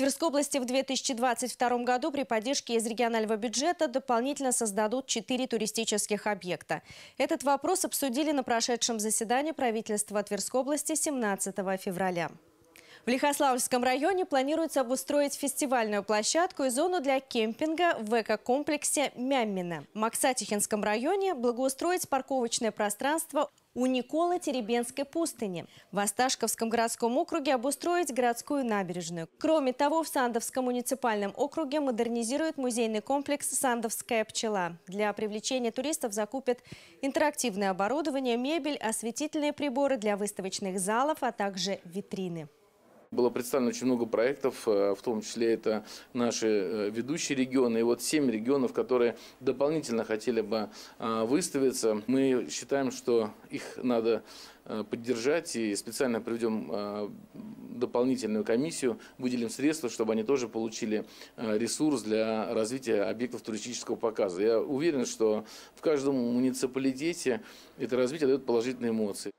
Тверской области в 2022 году при поддержке из регионального бюджета дополнительно создадут 4 туристических объекта. Этот вопрос обсудили на прошедшем заседании правительства Тверской области 17 февраля. В Лихославльском районе планируется обустроить фестивальную площадку и зону для кемпинга в эко-комплексе Мяммина. В Максатихинском районе благоустроить парковочное пространство у Николо-Теребенской пустыни. В Осташковском городском округе обустроить городскую набережную. Кроме того, в Сандовском муниципальном округе модернизируют музейный комплекс «Сандовская пчела». Для привлечения туристов закупят интерактивное оборудование, мебель, осветительные приборы для выставочных залов, а также витрины. Было представлено очень много проектов, э, в том числе это наши э, ведущие регионы. И вот семь регионов, которые дополнительно хотели бы э, выставиться, мы считаем, что их надо поддержать и специально проведем дополнительную комиссию, выделим средства, чтобы они тоже получили ресурс для развития объектов туристического показа. Я уверен, что в каждом муниципалитете это развитие дает положительные эмоции.